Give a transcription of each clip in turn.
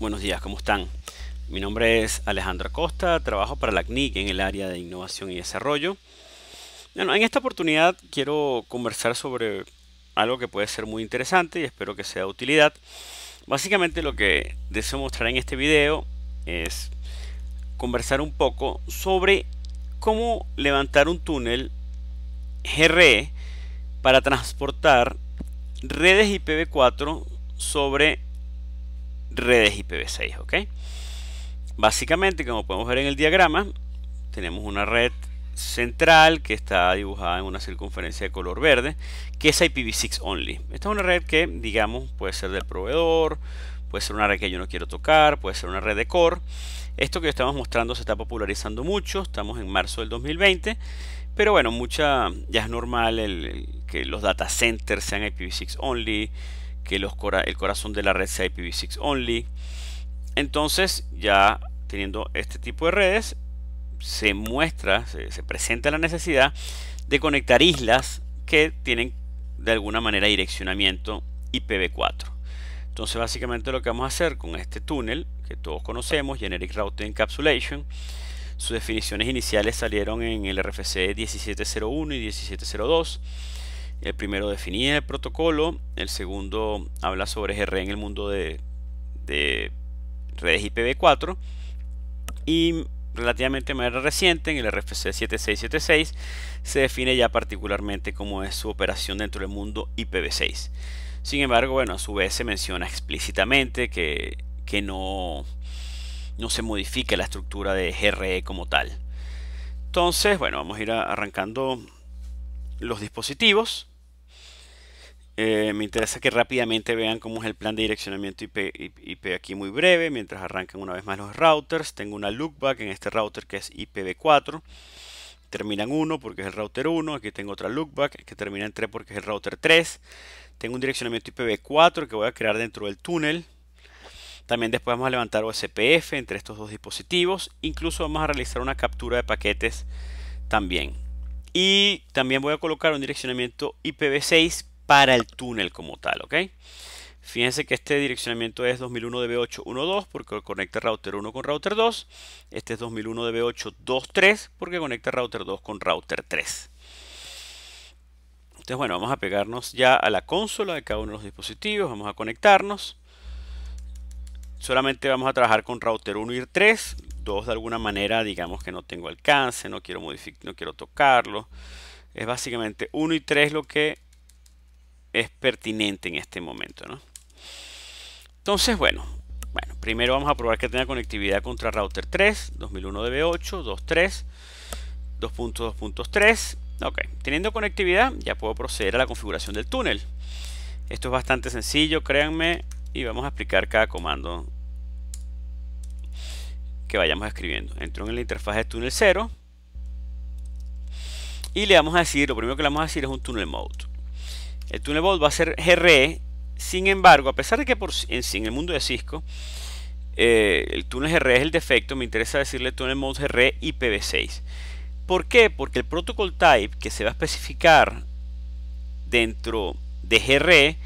Buenos días, ¿cómo están? Mi nombre es Alejandro Acosta, trabajo para la CNIC en el área de innovación y desarrollo. Bueno, en esta oportunidad quiero conversar sobre algo que puede ser muy interesante y espero que sea de utilidad. Básicamente lo que deseo mostrar en este video es conversar un poco sobre cómo levantar un túnel GRE para transportar redes IPv4 sobre redes IPv6, ¿ok? Básicamente, como podemos ver en el diagrama, tenemos una red central que está dibujada en una circunferencia de color verde, que es IPv6 only. Esta es una red que, digamos, puede ser del proveedor, puede ser una red que yo no quiero tocar, puede ser una red de core. Esto que estamos mostrando se está popularizando mucho, estamos en marzo del 2020, pero bueno, mucha, ya es normal que los data centers sean IPv6 only, que los el corazón de la red sea IPv6 only. Entonces, ya teniendo este tipo de redes, se muestra, se, se presenta la necesidad de conectar islas que tienen de alguna manera direccionamiento IPv4. Entonces, básicamente lo que vamos a hacer con este túnel que todos conocemos, Generic Route Encapsulation, sus definiciones iniciales salieron en el RFC 1701 y 1702. El primero definía el protocolo, el segundo habla sobre GRE en el mundo de, redes IPv4 y relativamente de manera reciente, en el RFC 7676, se define ya particularmente cómo es su operación dentro del mundo IPv6. Sin embargo, bueno, a su vez se menciona explícitamente que, que no, no se modifica la estructura de GRE como tal. Entonces, bueno, vamos a ir arrancando los dispositivos. Eh, me interesa que rápidamente vean cómo es el plan de direccionamiento IP, IP, aquí muy breve, mientras arrancan una vez más los routers. Tengo una lookback en este router que es IPv4. Terminan 1 porque es el router 1. Aquí tengo otra lookback que termina en 3 porque es el router 3. Tengo un direccionamiento IPv4 que voy a crear dentro del túnel. También después vamos a levantar OSPF entre estos dos dispositivos. Incluso vamos a realizar una captura de paquetes también. Y también voy a colocar un direccionamiento IPv6 para el túnel como tal, ¿ok? Fíjense que este direccionamiento es 2001DB812 porque conecta router 1 con router 2. Este es 2001DB823 porque conecta router 2 con router 3. Entonces, bueno, vamos a pegarnos ya a la consola de cada uno de los dispositivos. Vamos a conectarnos. Solamente vamos a trabajar con router 1 y 3 de alguna manera digamos que no tengo alcance, no quiero modificar, no quiero tocarlo. Es básicamente 1 y 3 lo que es pertinente en este momento. ¿no? Entonces, bueno, bueno, primero vamos a probar que tenga conectividad contra router 3, 2001 DB8, 23, 2.2.3. Ok, teniendo conectividad ya puedo proceder a la configuración del túnel. Esto es bastante sencillo, créanme, y vamos a explicar cada comando que vayamos escribiendo. Entro en la interfaz de túnel 0 y le vamos a decir, lo primero que le vamos a decir es un túnel mode. El túnel mode va a ser GRE, sin embargo, a pesar de que por, en, en, el mundo de Cisco eh, el túnel GRE es el defecto, me interesa decirle túnel mode GRE IPv6. ¿Por qué? Porque el protocol type que se va a especificar dentro de GRE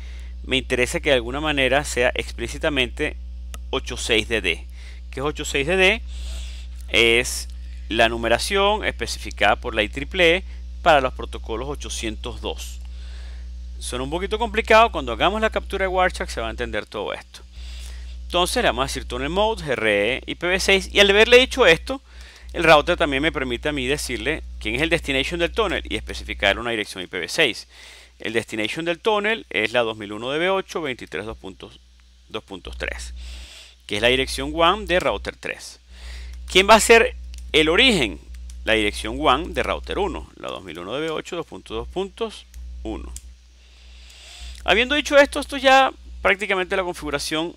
me interesa que de alguna manera sea explícitamente 86DD que es 86DD, es la numeración especificada por la IEEE e para los protocolos 802. Son un poquito complicado, cuando hagamos la captura de Wireshark se va a entender todo esto. Entonces le vamos a decir tunnel mode, GRE, IPv6 y al haberle dicho esto, el router también me permite a mí decirle quién es el destination del túnel y especificar una dirección IPv6. El destination del túnel es la 2001 DB8 23.2.3 que es la dirección WAN de router 3. ¿Quién va a ser el origen? La dirección WAN de router 1, la 2001 8 2.2.1. Habiendo dicho esto, esto ya prácticamente la configuración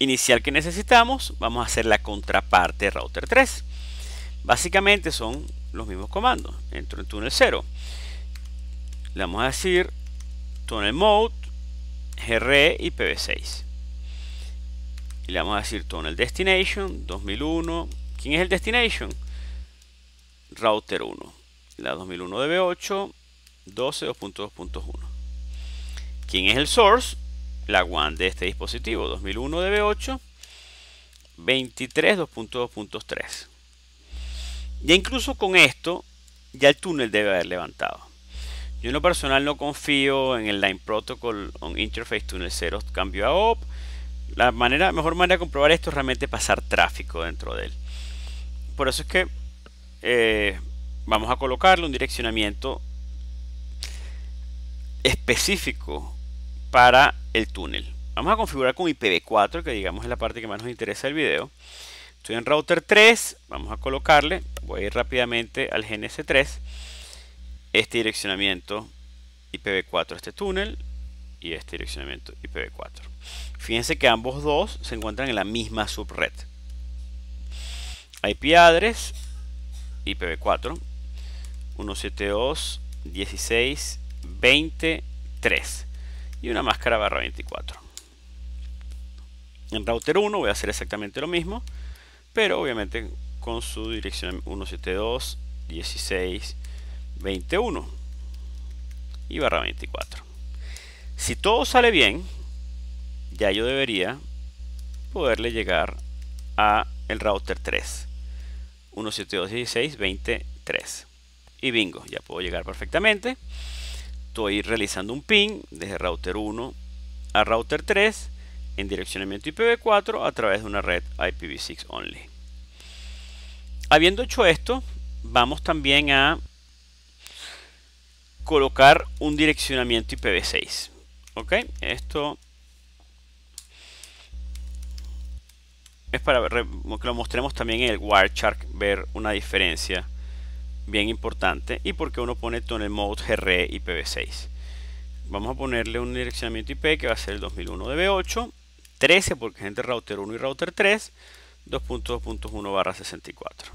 inicial que necesitamos. Vamos a hacer la contraparte de router 3. Básicamente son los mismos comandos. Entro en túnel 0. Le vamos a decir tunnel mode, gr e y pv6 le vamos a decir tunnel destination 2001. ¿Quién es el destination? Router 1. La 2001 DB8 12 2.2.1. ¿Quién es el source? La one de este dispositivo 2001 DB8 23 2.2.3. Ya incluso con esto ya el túnel debe haber levantado. Yo en lo personal no confío en el Line Protocol on Interface Tunnel 0 cambio a OP la manera, mejor manera de comprobar esto es realmente pasar tráfico dentro de él. Por eso es que eh, vamos a colocarle un direccionamiento específico para el túnel. Vamos a configurar con IPv4, que digamos es la parte que más nos interesa del video. Estoy en router 3, vamos a colocarle, voy a ir rápidamente al GNS3, este direccionamiento IPv4 a este túnel y este direccionamiento IPv4. Fíjense que ambos dos se encuentran en la misma subred. IP address IPv4 172 16 172.16.20.3 y una máscara barra 24. En router 1 voy a hacer exactamente lo mismo, pero obviamente con su dirección 172 16 21 y barra 24. Si todo sale bien, ya yo debería poderle llegar a el router 3 172.16.20.3 y bingo, ya puedo llegar perfectamente estoy realizando un ping desde router 1 a router 3 en direccionamiento IPv4 a través de una red IPv6 only habiendo hecho esto vamos también a colocar un direccionamiento IPv6 ok, esto es para que lo mostremos también en el Wireshark, ver una diferencia bien importante y porque uno pone todo el Mode GRE IPv6. Vamos a ponerle un direccionamiento IP que va a ser el 2001 DB8, 13 porque es entre router 1 y router 3, 2.2.1 barra 64.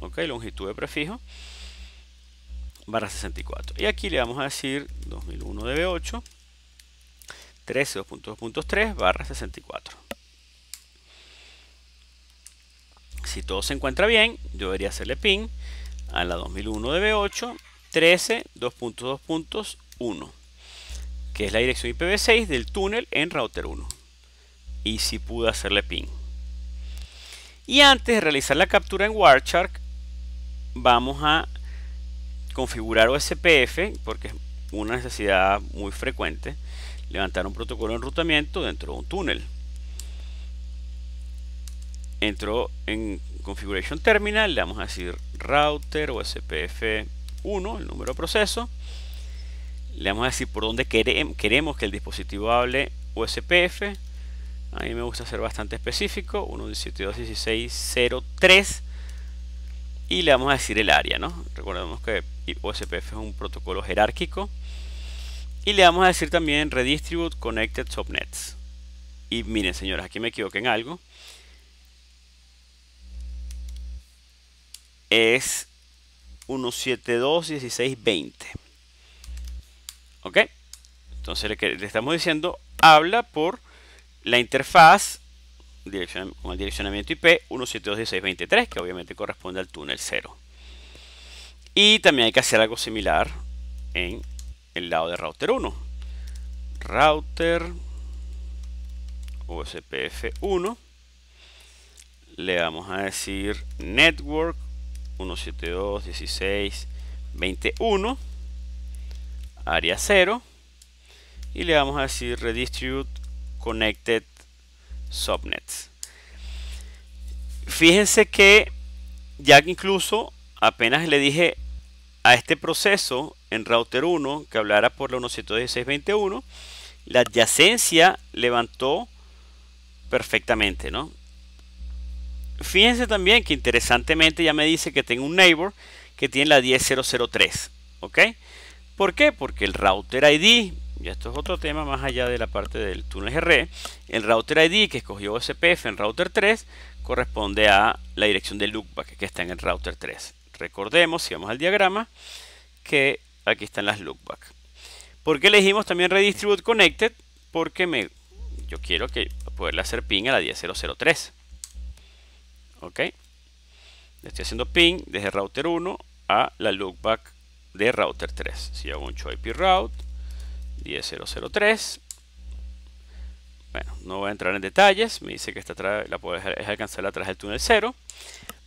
Ok, longitud de prefijo barra 64. Y aquí le vamos a decir 2001 DB8, 13 2.2.3 barra 64. si todo se encuentra bien, yo debería hacerle pin a la 2001 db 8 13 2.2.1, que es la dirección IPv6 del túnel en router 1. Y si pude hacerle pin. Y antes de realizar la captura en Wireshark, vamos a configurar OSPF, porque es una necesidad muy frecuente, levantar un protocolo de enrutamiento dentro de un túnel. Entro en configuration terminal, le vamos a decir router uspf 1 el número de proceso. Le vamos a decir por dónde queremos que el dispositivo hable USPF. A mí me gusta ser bastante específico, 1.17.2.16.03. Y le vamos a decir el área, ¿no? Recordemos que USPF es un protocolo jerárquico. Y le vamos a decir también redistribute connected subnets. Y miren, señores, aquí me equivoqué en algo. es 1721620. ¿Ok? Entonces le, le, estamos diciendo, habla por la interfaz dirección con el direccionamiento IP 1721623, que obviamente corresponde al túnel 0. Y también hay que hacer algo similar en el lado de router 1. Router USPF1. Le vamos a decir network 172, 16, 21, área 0 y le vamos a decir redistribute connected subnets. Fíjense que ya que incluso apenas le dije a este proceso en router 1 que hablara por la 172.16.21, la adyacencia levantó perfectamente, ¿no? Fíjense también que interesantemente ya me dice que tengo un neighbor que tiene la 10003. ¿Ok? ¿Por qué? Porque el router ID, y esto es otro tema más allá de la parte del túnel GRE, el router ID que escogió SPF en router 3 corresponde a la dirección de loopback que está en el router 3. Recordemos, si vamos al diagrama, que aquí están las loopback. ¿Por qué elegimos también Redistribute Connected? Porque me, yo quiero que poderle hacer ping a la 10003 ok le estoy haciendo ping desde router 1 a la lookback de router 3 si hago un show ip route 10003 bueno, no voy a entrar en detalles, me dice que esta la puedo es alcanzar atrás del túnel 0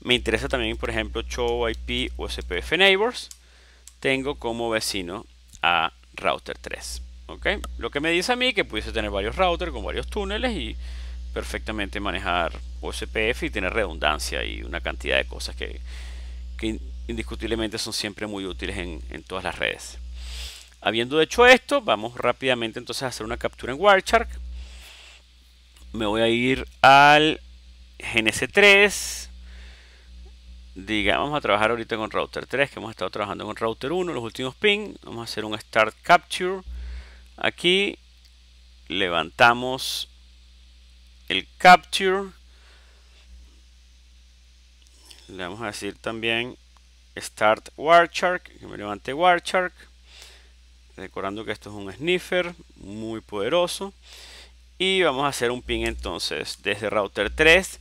me interesa también, por ejemplo, Show IP uspf Neighbors. Tengo como vecino a router 3. ¿ok? Lo que me dice a mí que pudiese tener varios routers con varios túneles y perfectamente manejar OSPF y tener redundancia y una cantidad de cosas que, indiscutiblemente son siempre muy útiles en, todas las redes. Habiendo hecho esto, vamos rápidamente entonces a hacer una captura en Wireshark. Me voy a ir al gns 3 Digamos, a trabajar ahorita con router 3, que hemos estado trabajando con router 1, los últimos ping. Vamos a hacer un start capture. Aquí levantamos el capture. Le vamos a decir también start Warchark, que me levante Warchark. Recordando que esto es un sniffer muy poderoso. Y vamos a hacer un ping entonces desde router 3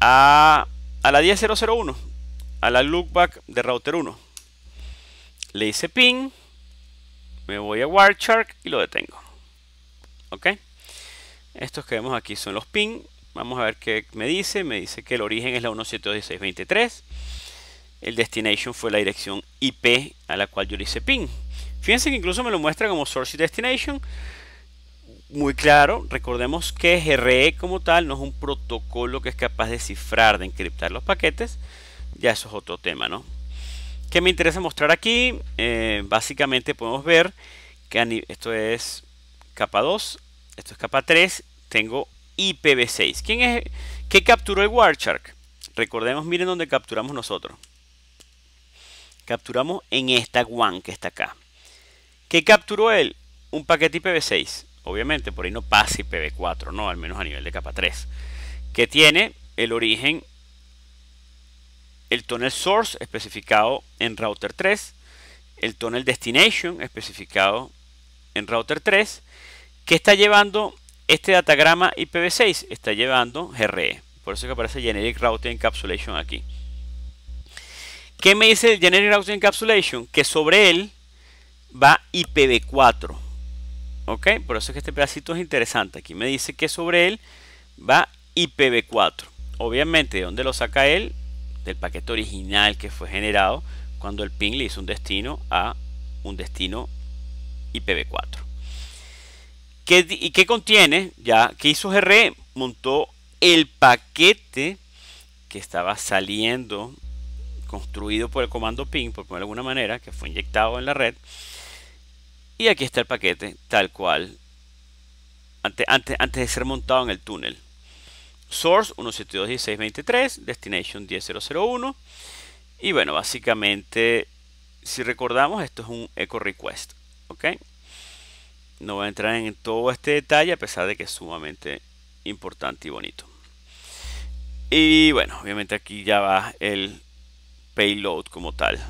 a, a la 10001, a la lookback de router 1. Le hice ping, me voy a Wireshark y lo detengo. ¿Ok? Estos que vemos aquí son los pin. Vamos a ver qué me dice. Me dice que el origen es la 172.16.23. El destination fue la dirección IP a la cual yo le hice pin. Fíjense que incluso me lo muestra como source y destination. Muy claro, recordemos que GRE como tal no es un protocolo que es capaz de cifrar, de encriptar los paquetes. Ya eso es otro tema, ¿no? ¿Qué me interesa mostrar aquí? Eh, básicamente podemos ver que esto es capa 2 esto es capa 3, tengo IPv6. ¿Quién es? ¿Qué capturó el Wireshark? Recordemos, miren dónde capturamos nosotros. Capturamos en esta WAN que está acá. ¿Qué capturó él? Un paquete IPv6. Obviamente, por ahí no pasa IPv4, no, al menos a nivel de capa 3. Que tiene el origen, el tunnel source especificado en router 3, el tunnel destination especificado en router 3 ¿Qué está llevando este datagrama IPv6? Está llevando GRE. Por eso que aparece Generic Routing Encapsulation aquí. ¿Qué me dice Generic Routing Encapsulation? Que sobre él va IPv4. ¿Ok? Por eso es que este pedacito es interesante. Aquí me dice que sobre él va IPv4. Obviamente, ¿de dónde lo saca él? Del paquete original que fue generado cuando el ping le hizo un destino a un destino IPv4. ¿Y qué contiene? Ya que hizo GRE? montó el paquete que estaba saliendo, construido por el comando ping, por ponerlo de alguna manera, que fue inyectado en la red. Y aquí está el paquete, tal cual, antes, antes, antes de ser montado en el túnel. Source 172.16.23, Destination 10.001. Y bueno, básicamente, si recordamos, esto es un echo request. No voy a entrar en todo este detalle a pesar de que es sumamente importante y bonito. Y bueno, obviamente aquí ya va el payload como tal.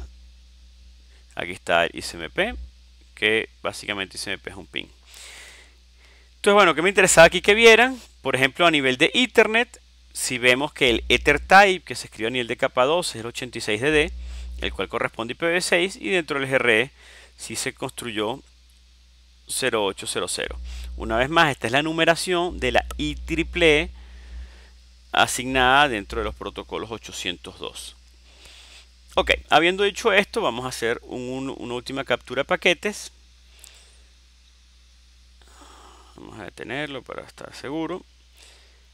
Aquí está el ICMP, que básicamente ICMP es un pin. Entonces, bueno, que me interesaba aquí que vieran, por ejemplo, a nivel de Ethernet, si vemos que el EtherType que se escribe a nivel de capa 2 es el 86DD, el cual corresponde a IPv6, y dentro del GRE si se construyó 0800. Una vez más, esta es la numeración de la IEEE e asignada dentro de los protocolos 802. Ok, habiendo dicho esto, vamos a hacer una última captura de paquetes. Vamos a detenerlo para estar seguro.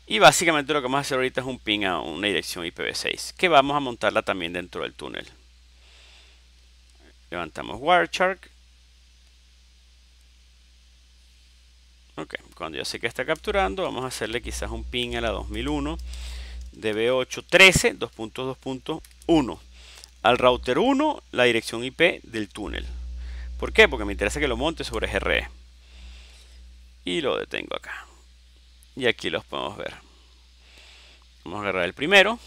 Y básicamente lo que vamos a hacer ahorita es un ping a una dirección IPv6, que vamos a montarla también dentro del túnel. Levantamos Wireshark Cuando yo sé que está capturando, vamos a hacerle quizás un ping a la 2001 DB8 13 2.2.1 al router 1 la dirección IP del túnel. ¿Por qué? Porque me interesa que lo monte sobre GRE. Y lo detengo acá. Y aquí los podemos ver. Vamos a agarrar el primero.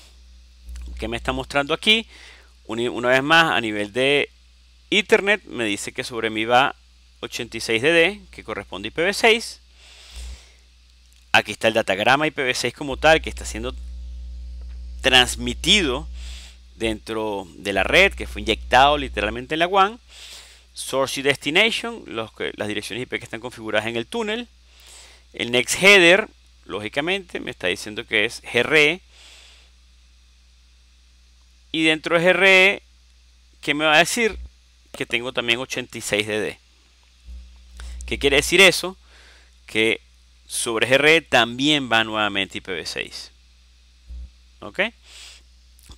que me está mostrando aquí? Una vez más, a nivel de Ethernet, me dice que sobre mí va 86DD, que corresponde IPv6. Aquí está el datagrama IPv6 como tal que está siendo transmitido dentro de la red, que fue inyectado literalmente en la WAN. Source y Destination, las direcciones IP que están configuradas en el túnel. El Next Header, lógicamente, me está diciendo que es GRE. Y dentro de GRE, ¿qué me va a decir? Que tengo también 86DD. ¿Qué quiere decir eso? Que sobre GR e también va nuevamente IPv6. ¿Ok?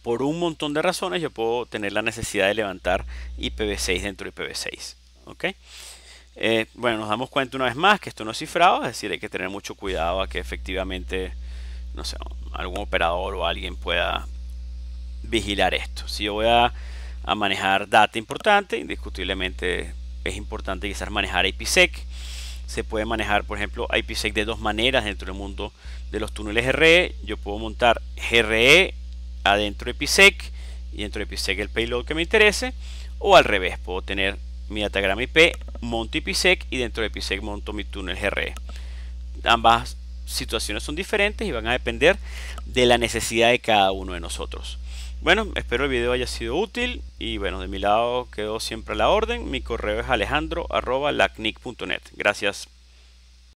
Por un montón de razones yo puedo tener la necesidad de levantar IPv6 dentro de IPv6. ¿Ok? Eh, bueno, nos damos cuenta una vez más que esto no es cifrado, es decir, hay que tener mucho cuidado a que efectivamente, no sé, algún operador o alguien pueda vigilar esto. Si yo voy a, a manejar data importante, indiscutiblemente es importante quizás manejar IPsec se puede manejar, por ejemplo, IPsec de dos maneras dentro del mundo de los túneles GRE Yo puedo montar GRE adentro de IPsec e y dentro de IPsec e el payload que me interese, o al revés, puedo tener mi datagrama IP, monto IPsec e y dentro de IPsec monto mi túnel GRE. Ambas situaciones son diferentes y van a depender de la necesidad de cada uno de nosotros. Bueno, espero el video haya sido útil y bueno, de mi lado quedó siempre a la orden. Mi correo es alejandro.lacnic.net. Gracias.